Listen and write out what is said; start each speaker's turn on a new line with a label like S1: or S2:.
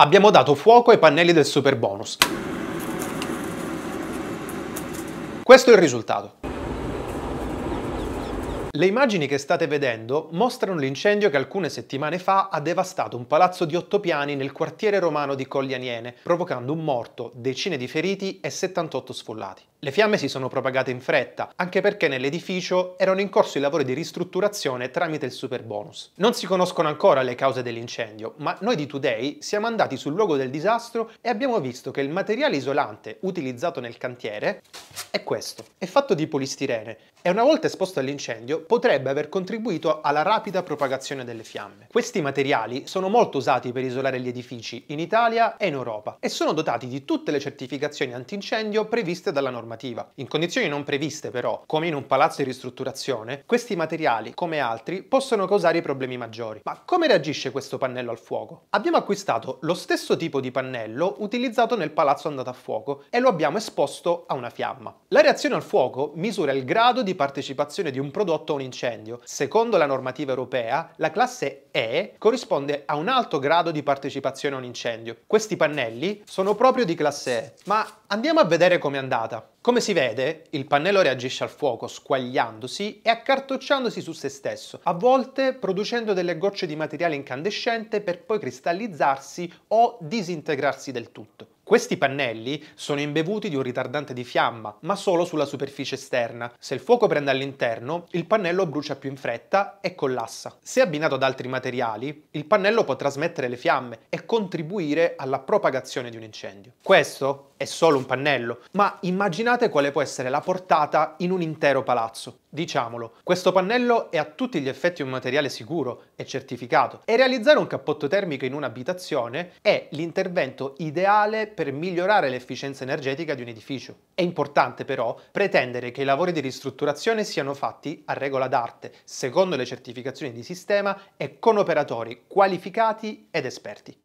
S1: abbiamo dato fuoco ai pannelli del super bonus. Questo è il risultato. Le immagini che state vedendo mostrano l'incendio che alcune settimane fa ha devastato un palazzo di otto piani nel quartiere romano di Coglianiene, provocando un morto, decine di feriti e 78 sfollati. Le fiamme si sono propagate in fretta, anche perché nell'edificio erano in corso i lavori di ristrutturazione tramite il super bonus. Non si conoscono ancora le cause dell'incendio, ma noi di Today siamo andati sul luogo del disastro e abbiamo visto che il materiale isolante utilizzato nel cantiere è questo. È fatto di polistirene e una volta esposto all'incendio potrebbe aver contribuito alla rapida propagazione delle fiamme. Questi materiali sono molto usati per isolare gli edifici in Italia e in Europa e sono dotati di tutte le certificazioni antincendio previste dalla normativa. In condizioni non previste però, come in un palazzo di ristrutturazione, questi materiali, come altri, possono causare problemi maggiori. Ma come reagisce questo pannello al fuoco? Abbiamo acquistato lo stesso tipo di pannello utilizzato nel palazzo andato a fuoco e lo abbiamo esposto a una fiamma. La reazione al fuoco misura il grado di partecipazione di un prodotto a un incendio. Secondo la normativa europea, la classe E corrisponde a un alto grado di partecipazione a un incendio. Questi pannelli sono proprio di classe E, ma Andiamo a vedere com'è andata. Come si vede, il pannello reagisce al fuoco squagliandosi e accartocciandosi su se stesso, a volte producendo delle gocce di materiale incandescente per poi cristallizzarsi o disintegrarsi del tutto. Questi pannelli sono imbevuti di un ritardante di fiamma, ma solo sulla superficie esterna. Se il fuoco prende all'interno, il pannello brucia più in fretta e collassa. Se abbinato ad altri materiali, il pannello può trasmettere le fiamme e contribuire alla propagazione di un incendio. Questo è solo un pannello, ma immaginate quale può essere la portata in un intero palazzo. Diciamolo, questo pannello è a tutti gli effetti un materiale sicuro e certificato e realizzare un cappotto termico in un'abitazione è l'intervento ideale per migliorare l'efficienza energetica di un edificio. È importante però pretendere che i lavori di ristrutturazione siano fatti a regola d'arte, secondo le certificazioni di sistema e con operatori qualificati ed esperti.